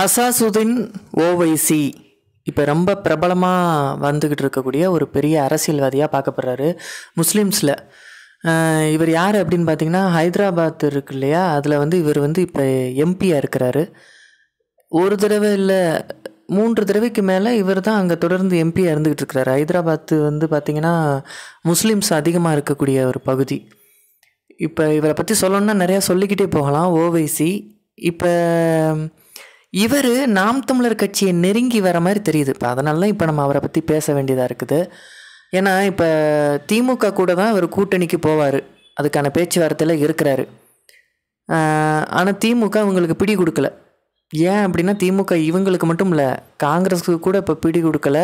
அசாசுதீன் ஓவைசி இப்போ ரொம்ப பிரபலமாக வந்துக்கிட்டு இருக்கக்கூடிய ஒரு பெரிய அரசியல்வாதியாக பார்க்கப்படுறாரு முஸ்லீம்ஸில் இவர் யார் அப்படின்னு பார்த்தீங்கன்னா ஹைதராபாத் இருக்கு இல்லையா அதில் வந்து இவர் வந்து இப்போ எம்பியாக இருக்கிறாரு ஒரு தடவை இல்லை மூன்று தடவைக்கு மேலே இவர் தான் அங்கே தொடர்ந்து எம்பியாக இருந்துக்கிட்டு இருக்கிறாரு ஹைதராபாத் வந்து பார்த்திங்கன்னா முஸ்லீம்ஸ் அதிகமாக இருக்கக்கூடிய ஒரு பகுதி இப்போ இவரை பற்றி சொல்லணுன்னா நிறையா சொல்லிக்கிட்டே போகலாம் ஓவைசி இப்போ இவர் நாம் தமிழர் கட்சியை நெருங்கி வர மாதிரி தெரியுது இப்போ அதனால தான் இப்போ நம்ம அவரை பற்றி பேச வேண்டியதாக இருக்குது ஏன்னா இப்போ திமுக கூட தான் அவர் கூட்டணிக்கு போவார் அதுக்கான பேச்சுவார்த்தையில் இருக்கிறாரு ஆனால் திமுக இவங்களுக்கு பிடி கொடுக்கல ஏன் அப்படின்னா திமுக இவங்களுக்கு மட்டும் இல்லை காங்கிரஸுக்கு கூட இப்போ பிடி கொடுக்கல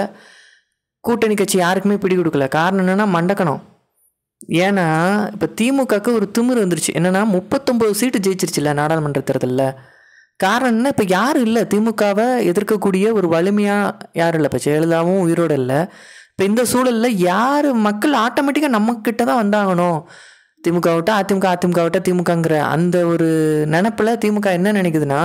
கூட்டணி கட்சி யாருக்குமே பிடி கொடுக்கல காரணம் என்னென்னா மண்டக்கணம் ஏன்னா இப்போ திமுகவுக்கு ஒரு திமிர் வந்துருச்சு என்னென்னா முப்பத்தொம்போது சீட்டு ஜெயிச்சிருச்சுல்ல நாடாளுமன்ற தேர்தலில் காரணம்னா இப்போ யாரும் இல்லை திமுகவை எதிர்க்கக்கூடிய ஒரு வலிமையாக யாரும் இல்லை இப்போ ஜெயலலிதாவும் உயிரோடு இல்லை இப்போ இந்த சூழலில் யார் மக்கள் ஆட்டோமேட்டிக்காக நம்மக்கிட்ட தான் வந்தாகணும் திமுக விட்டா அதிமுக அதிமுக விட்டா திமுகங்கிற அந்த ஒரு நினப்பில் திமுக என்ன நினைக்குதுன்னா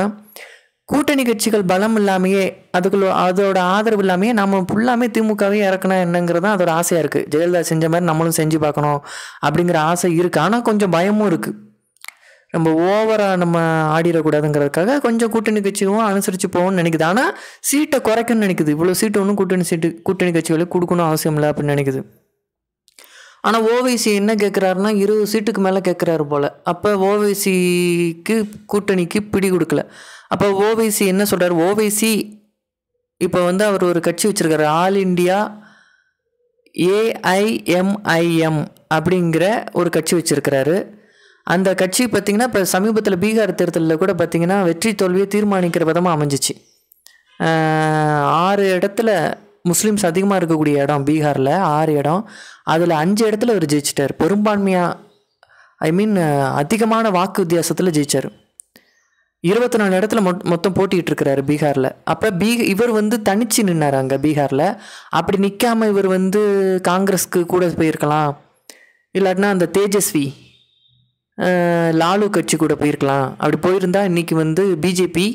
கூட்டணி கட்சிகள் பலம் இல்லாமையே அதுக்குள்ள அதோட ஆதரவு இல்லாமையே நம்ம ஃபுல்லாமே திமுகவே இறக்கணும் என்னங்கிறது அதோட ஆசையாக இருக்குது ஜெயலலிதா செஞ்ச மாதிரி நம்மளும் செஞ்சு பார்க்கணும் அப்படிங்கிற ஆசை இருக்குது ஆனால் கொஞ்சம் பயமும் இருக்குது நம்ம ஓவராக நம்ம ஆடிடக்கூடாதுங்கிறதுக்காக கொஞ்சம் கூட்டணி கட்சிகளும் அனுசரித்து போகணும்னு நினைக்குது ஆனால் சீட்டை குறைக்கணும்னு நினைக்குது இவ்வளோ சீட்டு ஒன்றும் கூட்டணி சீட்டு கூட்டணி கட்சிகளுக்கு கொடுக்கணும் அவசியம் இல்லை அப்படின்னு நினைக்குது ஆனால் ஓவைசி என்ன கேட்குறாருன்னா இருபது சீட்டுக்கு மேலே கேட்குறாரு போல் அப்போ ஓவைசிக்கு கூட்டணிக்கு பிடி கொடுக்கல அப்போ ஓவைசி என்ன சொல்கிறார் ஓவைசி இப்போ வந்து அவர் ஒரு கட்சி வச்சுருக்காரு ஆல் இண்டியா ஏஐஎம்ஐஎம் அப்படிங்கிற ஒரு கட்சி வச்சுருக்கிறாரு அந்த கட்சி பார்த்திங்கன்னா இப்போ சமீபத்தில் பீகார் தேர்தலில் கூட பார்த்திங்கன்னா வெற்றி தோல்வியை தீர்மானிக்கிற விதமாக அமைஞ்சிச்சு ஆறு இடத்துல முஸ்லீம்ஸ் அதிகமாக இருக்கக்கூடிய இடம் பீகாரில் ஆறு இடம் அதில் அஞ்சு இடத்துல அவர் ஜெயிச்சிட்டார் பெரும்பான்மையாக ஐ மீன் அதிகமான வாக்கு வித்தியாசத்தில் ஜெயித்தார் இருபத்தி நாலு இடத்துல மொ மொத்தம் போட்டிகிட்டு பீகாரில் அப்போ பீ இவர் வந்து தனித்து நின்னார் அங்கே பீகாரில் அப்படி நிற்காமல் இவர் வந்து காங்கிரஸ்க்கு கூட போயிருக்கலாம் இல்லாட்டினா அந்த தேஜஸ்வி லாலு கட்சி கூட போயிருக்கலாம் அப்படி போயிருந்தா இன்றைக்கி வந்து பிஜேபி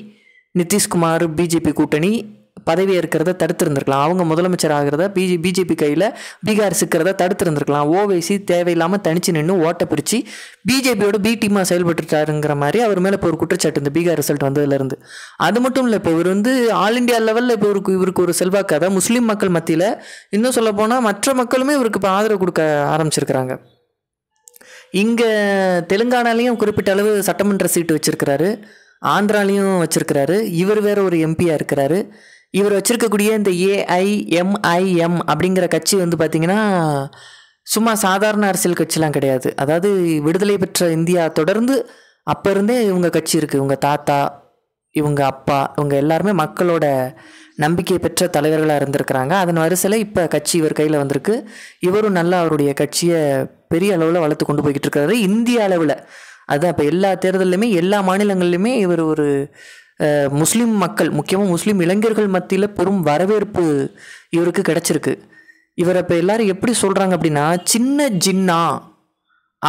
நிதிஷ்குமார் பிஜேபி கூட்டணி பதவி ஏற்கிறத தடுத்திருந்திருக்கலாம் அவங்க முதலமைச்சர் ஆகிறத பிஜே பிஜேபி கையில் பீகார் சிக்கிறத தடுத்திருந்திருக்கலாம் ஓவைசி தேவையில்லாமல் தனிச்சு நின்று ஓட்ட பிரித்து பிஜேபியோட பி டீமாக செயல்பட்டுட்டாருங்கிற மாதிரி அவர் மேலே இப்போ ஒரு குற்றச்சாட்டு இந்த பீகார் ரிசல்ட் வந்ததுலேருந்து அது மட்டும் இல்லை இப்போ இவர் வந்து ஆல் இண்டியா லெவலில் இப்போ இவருக்கு இவருக்கு ஒரு செல்வாக்காக முஸ்லீம் மக்கள் மத்தியில் இன்னும் சொல்லப்போனால் மற்ற மக்களுமே இவருக்கு இப்போ ஆதரவு கொடுக்க ஆரம்பிச்சிருக்கிறாங்க இங்கே தெலுங்கானாலையும் குறிப்பிட்ட அளவு சட்டமன்ற சீட்டு வச்சுருக்கிறாரு ஆந்திராலையும் வச்சுருக்கிறாரு இவர் வேறு ஒரு எம்பியாக இருக்கிறாரு இவர் வச்சுருக்கக்கூடிய இந்த ஏஐஎம்ஐஎம் அப்படிங்கிற கட்சி வந்து பார்த்திங்கன்னா சும்மா சாதாரண அரசியல் கட்சிலாம் கிடையாது அதாவது விடுதலை பெற்ற இந்தியா தொடர்ந்து அப்போ இருந்தே இவங்க கட்சி இருக்குது இவங்க தாத்தா இவங்க அப்பா இவங்க எல்லாருமே மக்களோட நம்பிக்கை பெற்ற தலைவர்களாக இருந்திருக்கிறாங்க அதன் வரிசையில் இப்போ கட்சி இவர் கையில் வந்திருக்கு இவரும் நல்லா அவருடைய கட்சியை பெரிய அளவில் வளர்த்து கொண்டு போய்கிட்டு இருக்காரு இந்திய அளவில் அதுதான் இப்போ எல்லா தேர்தல்லையுமே எல்லா மாநிலங்கள்லையுமே இவர் ஒரு முஸ்லீம் மக்கள் முக்கியமாக முஸ்லீம் இளைஞர்கள் மத்தியில் பெரும் வரவேற்பு இவருக்கு கிடச்சிருக்கு இவரை இப்போ எல்லோரும் எப்படி சொல்கிறாங்க அப்படின்னா சின்ன ஜின்னா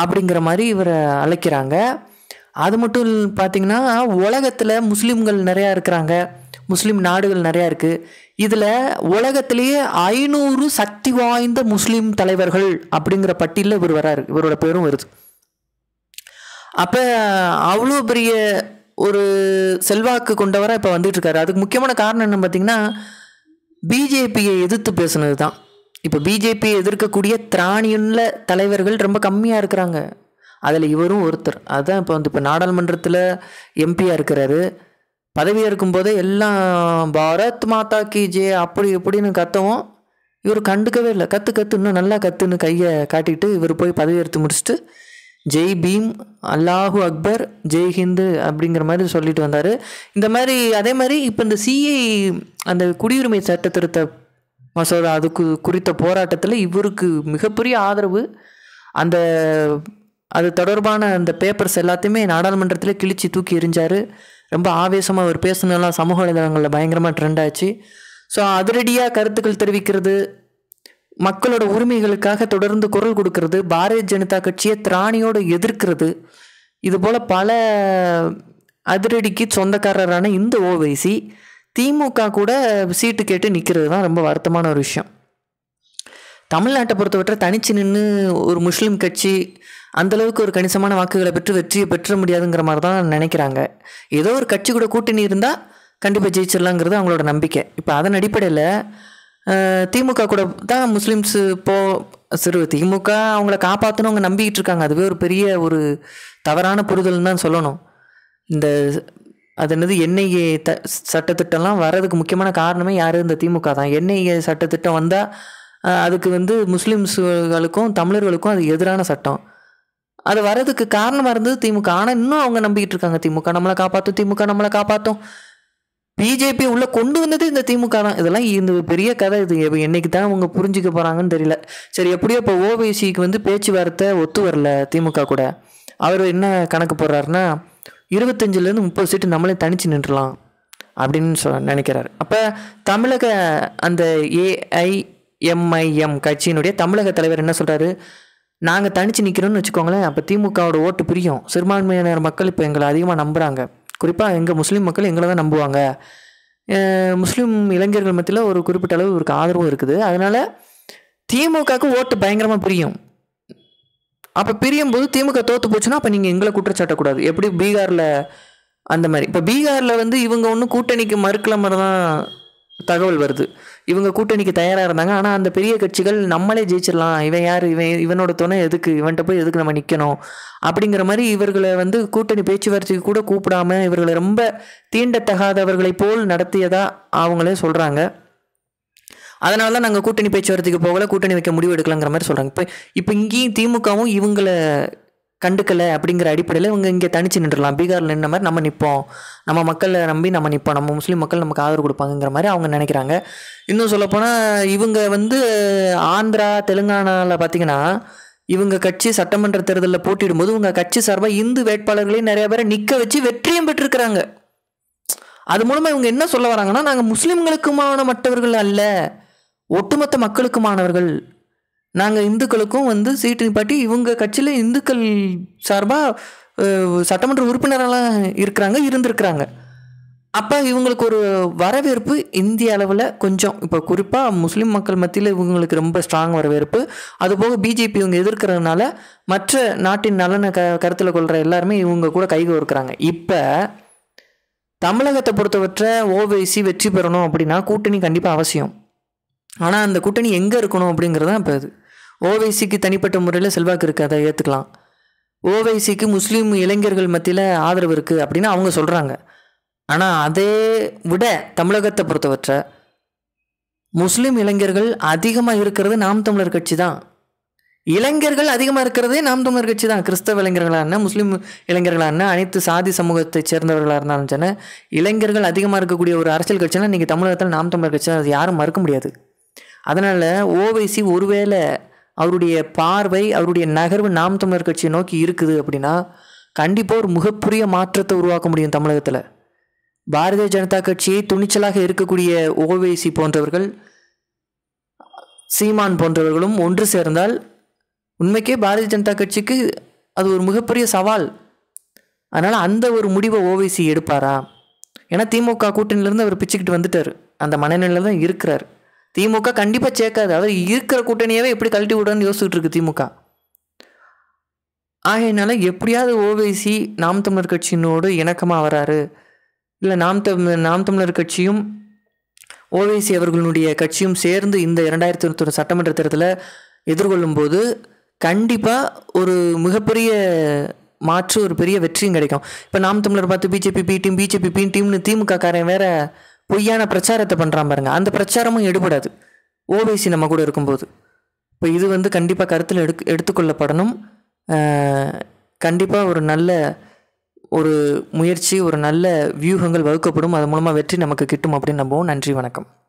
அப்படிங்கிற மாதிரி இவரை அழைக்கிறாங்க அது மட்டும் பார்த்தீங்கன்னா உலகத்தில் முஸ்லீம்கள் நிறையா இருக்கிறாங்க முஸ்லீம் நாடுகள் நிறையா இருக்குது இதில் உலகத்திலேயே ஐநூறு சக்தி வாய்ந்த முஸ்லீம் தலைவர்கள் அப்படிங்கிற பட்டியலில் இவர் வராரு இவரோட பேரும் வருது அப்போ அவ்வளோ பெரிய ஒரு செல்வாக்கு கொண்டவராக இப்போ வந்துட்டுருக்காரு அதுக்கு முக்கியமான காரணம் என்ன பார்த்திங்கன்னா பிஜேபியை எதிர்த்து பேசுனது தான் இப்போ பிஜேபியை எதிர்க்கக்கூடிய திராணியுள்ள தலைவர்கள் ரொம்ப கம்மியாக இருக்கிறாங்க அதில் இவரும் ஒருத்தர் அதுதான் இப்போ வந்து இப்போ நாடாளுமன்றத்தில் எம்பியாக இருக்கிறாரு பதவியேற்கும் போதே எல்லாம் பாரத் மாதா கி ஜே அப்படி இப்படின்னு கத்தவும் இவர் கண்டுக்கவே இல்லை கற்று கற்று இன்னும் நல்லா கற்றுன்னு கையை காட்டிட்டு இவர் போய் எடுத்து முடிச்சுட்டு ஜெய் பீம் அல்லாஹு அக்பர் ஜெய் ஹிந்து அப்படிங்கிற மாதிரி சொல்லிட்டு வந்தார் இந்த மாதிரி அதே மாதிரி இப்போ இந்த சிஐ அந்த குடியுரிமை சட்ட திருத்த மசோதா அதுக்கு குறித்த போராட்டத்தில் இவருக்கு மிகப்பெரிய ஆதரவு அந்த அது தொடர்பான அந்த பேப்பர்ஸ் எல்லாத்தையுமே நாடாளுமன்றத்தில் கிழிச்சு தூக்கி எறிஞ்சார் ரொம்ப ஆவேசமாக அவர் பேசுனதெல்லாம் சமூக வலைதளங்களில் பயங்கரமாக ட்ரெண்ட் ஆச்சு ஸோ அதிரடியாக கருத்துக்கள் தெரிவிக்கிறது மக்களோட உரிமைகளுக்காக தொடர்ந்து குரல் கொடுக்கறது பாரதிய ஜனதா கட்சியை திராணியோடு எதிர்க்கிறது இது போல் பல அதிரடிக்கு சொந்தக்காரரான இந்த ஓவைசி திமுக கூட சீட்டு கேட்டு நிற்கிறது தான் ரொம்ப வருத்தமான ஒரு விஷயம் தமிழ்நாட்டை பொறுத்தவரை தனிச்சு நின்று ஒரு முஸ்லீம் கட்சி அந்தளவுக்கு ஒரு கணிசமான வாக்குகளை பெற்று வெற்றியை பெற்ற முடியாதுங்கிற மாதிரி தான் நினைக்கிறாங்க ஏதோ ஒரு கட்சி கூட கூட்டணி இருந்தால் கண்டிப்பாக ஜெயிச்சிடலாங்கிறது அவங்களோட நம்பிக்கை இப்போ அதன் அடிப்படையில் திமுக கூட தான் முஸ்லீம்ஸு போ சிறு திமுக அவங்கள காப்பாற்றணும் அவங்க நம்பிக்கிட்டு இருக்காங்க அதுவே ஒரு பெரிய ஒரு தவறான புரிதல்னு தான் சொல்லணும் இந்த அது என்னது என்ஐஏ த சட்டத்திட்டம்லாம் வர்றதுக்கு முக்கியமான காரணமே யார் இந்த திமுக தான் என்ஐஏ சட்டத்திட்டம் வந்தால் அதுக்கு வந்து முஸ்லீம்ஸுகளுக்கும் தமிழர்களுக்கும் அது எதிரான சட்டம் அது வர்றதுக்கு காரணமாக இருந்தது திமுக ஆனால் இன்னும் அவங்க நம்பிக்கிட்டு இருக்காங்க திமுக நம்மளை காப்பாற்றும் திமுக நம்மளை காப்பாற்றும் பிஜேபி உள்ளே கொண்டு வந்தது இந்த திமுக தான் இதெல்லாம் இந்த பெரிய கதை இது என்னைக்கு தான் அவங்க புரிஞ்சுக்க போகிறாங்கன்னு தெரியல சரி எப்படியோ இப்போ ஓவைசிக்கு வந்து பேச்சுவார்த்தை ஒத்து வரல திமுக கூட அவர் என்ன கணக்கு போடுறாருன்னா இருபத்தஞ்சிலேருந்து முப்பது சீட்டு நம்மளே தனிச்சு நின்றுலாம் அப்படின்னு சொ நினைக்கிறாரு அப்போ தமிழக அந்த ஏஐ எம்ஐஎம் கட்சியினுடைய தமிழக தலைவர் என்ன சொல்கிறாரு நாங்கள் தனிச்சு நிற்கிறோம்னு வச்சுக்கோங்களேன் அப்போ திமுகவோட ஓட்டு பிரியும் சிறுபான்மையினர் மக்கள் இப்போ எங்களை அதிகமாக நம்புகிறாங்க குறிப்பாக எங்கள் முஸ்லீம் மக்கள் எங்களை தான் நம்புவாங்க முஸ்லீம் இளைஞர்கள் மத்தியில் ஒரு குறிப்பிட்ட அளவு இவருக்கு ஆதரவும் இருக்குது அதனால் திமுகவுக்கு ஓட்டு பயங்கரமாக பிரியும் அப்போ பிரியும் போது திமுக தோற்று போச்சுன்னா அப்போ நீங்கள் எங்களை குற்றச்சாட்டக்கூடாது எப்படி பீகாரில் அந்த மாதிரி இப்போ பீகாரில் வந்து இவங்க ஒன்றும் கூட்டணிக்கு மறுக்கல மாதிரி தான் தகவல் வருது இவங்க கூட்டணிக்கு தயாராக இருந்தாங்க ஆனால் அந்த பெரிய கட்சிகள் நம்மளே ஜெயிச்சிடலாம் இவன் யார் இவன் இவனோட துணை எதுக்கு இவன்கிட்ட போய் எதுக்கு நம்ம நிற்கணும் அப்படிங்கிற மாதிரி இவர்களை வந்து கூட்டணி பேச்சுவார்த்தைக்கு கூட கூப்பிடாம இவர்களை ரொம்ப தீண்டத்தகாதவர்களை போல் நடத்தியதாக அவங்களே சொல்கிறாங்க அதனால தான் நாங்கள் கூட்டணி பேச்சுவார்த்தைக்கு போகல கூட்டணி வைக்க முடிவு எடுக்கலாங்கிற மாதிரி சொல்கிறாங்க இப்போ இப்போ இங்கேயும் திமுகவும் இவங்களை கண்டுக்கலை அப்படிங்கிற அடிப்படையில் இவங்க இங்கே தனிச்சு நின்றுடலாம் பீகாரில் நின்ற மாதிரி நம்ம நிற்போம் நம்ம மக்களை நம்பி நம்ம நிற்போம் நம்ம முஸ்லீம் மக்கள் நமக்கு ஆதரவு கொடுப்பாங்கங்கிற மாதிரி அவங்க நினைக்கிறாங்க இன்னும் சொல்லப்போனால் இவங்க வந்து ஆந்திரா தெலுங்கானாவில் பார்த்திங்கன்னா இவங்க கட்சி சட்டமன்ற தேர்தலில் போது இவங்க கட்சி சார்பாக இந்து வேட்பாளர்களையும் நிறைய பேரை நிற்க வச்சு வெற்றியும் பெற்றிருக்கிறாங்க அது மூலமாக இவங்க என்ன சொல்ல வராங்கன்னா நாங்கள் முஸ்லீம்களுக்குமான மற்றவர்கள் அல்ல ஒட்டுமொத்த மக்களுக்குமானவர்கள் நாங்கள் இந்துக்களுக்கும் வந்து சீட்டு நிப்பாட்டி இவங்க கட்சியில் இந்துக்கள் சார்பாக சட்டமன்ற உறுப்பினரெல்லாம் இருக்கிறாங்க இருந்திருக்கிறாங்க அப்போ இவங்களுக்கு ஒரு வரவேற்பு இந்திய அளவில் கொஞ்சம் இப்போ குறிப்பாக முஸ்லீம் மக்கள் மத்தியில் இவங்களுக்கு ரொம்ப ஸ்ட்ராங் வரவேற்பு அதுபோக பிஜேபி இவங்க எதிர்க்கிறதுனால மற்ற நாட்டின் நலனை க கருத்தில் கொள்கிற எல்லாருமே இவங்க கூட கைகோர்க்கிறாங்க இப்போ தமிழகத்தை பொறுத்தவற்றை ஓவைசி வெற்றி பெறணும் அப்படின்னா கூட்டணி கண்டிப்பாக அவசியம் ஆனால் அந்த கூட்டணி எங்கே இருக்கணும் அப்படிங்கிறது தான் இப்போ இது ஓவைசிக்கு தனிப்பட்ட முறையில் செல்வாக்கு இருக்கு அதை ஏற்றுக்கலாம் ஓவைசிக்கு முஸ்லீம் இளைஞர்கள் மத்தியில் ஆதரவு இருக்குது அப்படின்னு அவங்க சொல்கிறாங்க ஆனால் அதே விட தமிழகத்தை பொறுத்தவற்றை முஸ்லீம் இளைஞர்கள் அதிகமாக இருக்கிறது நாம் தமிழர் கட்சி தான் இளைஞர்கள் அதிகமாக இருக்கிறதே நாம் தமிழர் கட்சி தான் கிறிஸ்தவ இளைஞர்களாக இருந்தால் முஸ்லீம் இளைஞர்களாக இருந்தால் அனைத்து சாதி சமூகத்தைச் சேர்ந்தவர்களாக இருந்தாலும் சொன்ன இளைஞர்கள் அதிகமாக இருக்கக்கூடிய ஒரு அரசியல் கட்சினால் நீங்கள் தமிழகத்தில் நாம் தமிழர் கட்சி அது யாரும் மறுக்க முடியாது அதனால் ஓவைசி ஒருவேளை அவருடைய பார்வை அவருடைய நகர்வு நாம் தமிழர் கட்சியை நோக்கி இருக்குது அப்படின்னா கண்டிப்பாக ஒரு மிகப்பெரிய மாற்றத்தை உருவாக்க முடியும் தமிழகத்தில் பாரதிய ஜனதா கட்சியை துணிச்சலாக இருக்கக்கூடிய ஓவைசி போன்றவர்கள் சீமான் போன்றவர்களும் ஒன்று சேர்ந்தால் உண்மைக்கே பாரதிய ஜனதா கட்சிக்கு அது ஒரு மிகப்பெரிய சவால் அதனால் அந்த ஒரு முடிவை ஓவைசி எடுப்பாரா ஏன்னா திமுக கூட்டணியிலேருந்து அவர் பிச்சுக்கிட்டு வந்துட்டார் அந்த மனநிலையில் தான் இருக்கிறார் திமுக கண்டிப்பாக சேர்க்காது அவர் இருக்கிற கூட்டணியாகவே எப்படி கழட்டி விடணும்னு யோசிச்சுட்டு இருக்கு திமுக ஆகையினால எப்படியாவது ஓவைசி நாம் தமிழர் கட்சியினோடு இணக்கமாக வராரு இல்லை நாம் தமிழ் நாம் தமிழர் கட்சியும் ஓவைசி அவர்களுடைய கட்சியும் சேர்ந்து இந்த இரண்டாயிரத்தி இருபத்தொரு சட்டமன்ற தேர்தலில் எதிர்கொள்ளும் போது கண்டிப்பாக ஒரு மிகப்பெரிய மாற்று ஒரு பெரிய வெற்றியும் கிடைக்கும் இப்போ நாம் தமிழர் பார்த்து BJP B team BJP B டீம்னு திமுக காரன் வேற பொய்யான பிரச்சாரத்தை பண்ணுறான் பாருங்க அந்த பிரச்சாரமும் எடுபடாது ஓபிசி நம்ம கூட இருக்கும்போது இப்போ இது வந்து கண்டிப்பாக கருத்தில் எடு எடுத்துக்கொள்ளப்படணும் கண்டிப்பாக ஒரு நல்ல ஒரு முயற்சி ஒரு நல்ல வியூகங்கள் வகுக்கப்படும் அது மூலமாக வெற்றி நமக்கு கிட்டும் அப்படின்னு நம்புவோம் நன்றி வணக்கம்